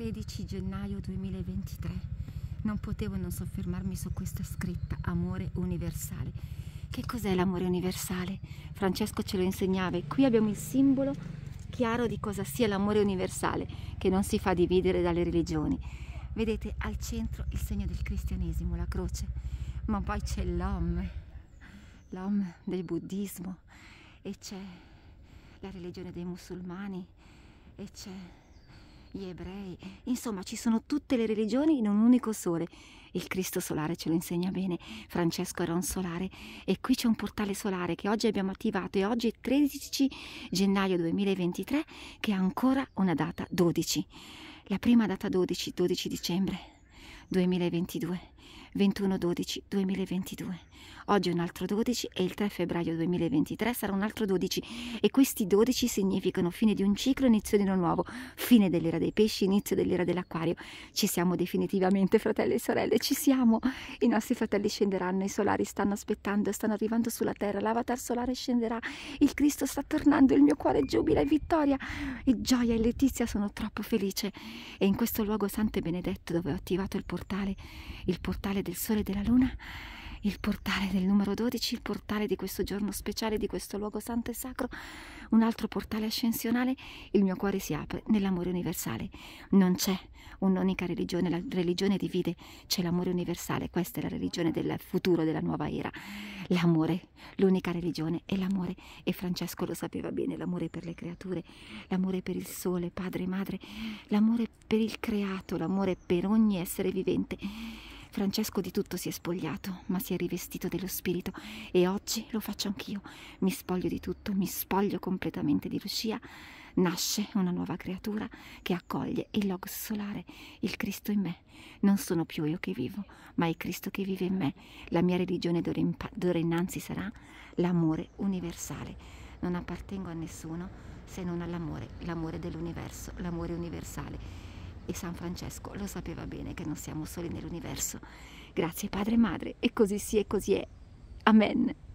13 gennaio 2023. Non potevo non soffermarmi su questa scritta, amore universale. Che cos'è l'amore universale? Francesco ce lo insegnava e qui abbiamo il simbolo chiaro di cosa sia l'amore universale, che non si fa dividere dalle religioni. Vedete al centro il segno del cristianesimo, la croce, ma poi c'è l'om, l'om del buddismo e c'è la religione dei musulmani e c'è gli ebrei, insomma ci sono tutte le religioni in un unico sole. Il Cristo solare ce lo insegna bene, Francesco era un solare e qui c'è un portale solare che oggi abbiamo attivato e oggi è 13 gennaio 2023 che ha ancora una data 12. La prima data 12, 12 dicembre 2022 21-12-2022. Oggi è un altro 12 e il 3 febbraio 2023 sarà un altro 12 e questi 12 significano fine di un ciclo, inizio di uno nuovo, fine dell'era dei pesci, inizio dell'era dell'acquario. Ci siamo definitivamente fratelli e sorelle, ci siamo. I nostri fratelli scenderanno, i solari stanno aspettando, stanno arrivando sulla terra, l'avatar solare scenderà, il Cristo sta tornando, il mio cuore giubila e vittoria e gioia e letizia sono troppo felice. E in questo luogo santo e benedetto dove ho attivato il portale, il portale portale del sole e della luna, il portale del numero 12, il portale di questo giorno speciale, di questo luogo santo e sacro, un altro portale ascensionale, il mio cuore si apre nell'amore universale. Non c'è un'unica religione, la religione divide, c'è l'amore universale, questa è la religione del futuro, della nuova era. L'amore, l'unica religione è l'amore e Francesco lo sapeva bene, l'amore per le creature, l'amore per il sole, padre e madre, l'amore per il creato, l'amore per ogni essere vivente Francesco di tutto si è spogliato, ma si è rivestito dello spirito e oggi lo faccio anch'io. Mi spoglio di tutto, mi spoglio completamente di Lucia. Nasce una nuova creatura che accoglie il logos solare, il Cristo in me. Non sono più io che vivo, ma è Cristo che vive in me. La mia religione d'ora innanzi sarà l'amore universale. Non appartengo a nessuno se non all'amore, l'amore dell'universo, l'amore universale e San Francesco lo sapeva bene che non siamo soli nell'universo. Grazie Padre e Madre, e così sì e così è. Amen.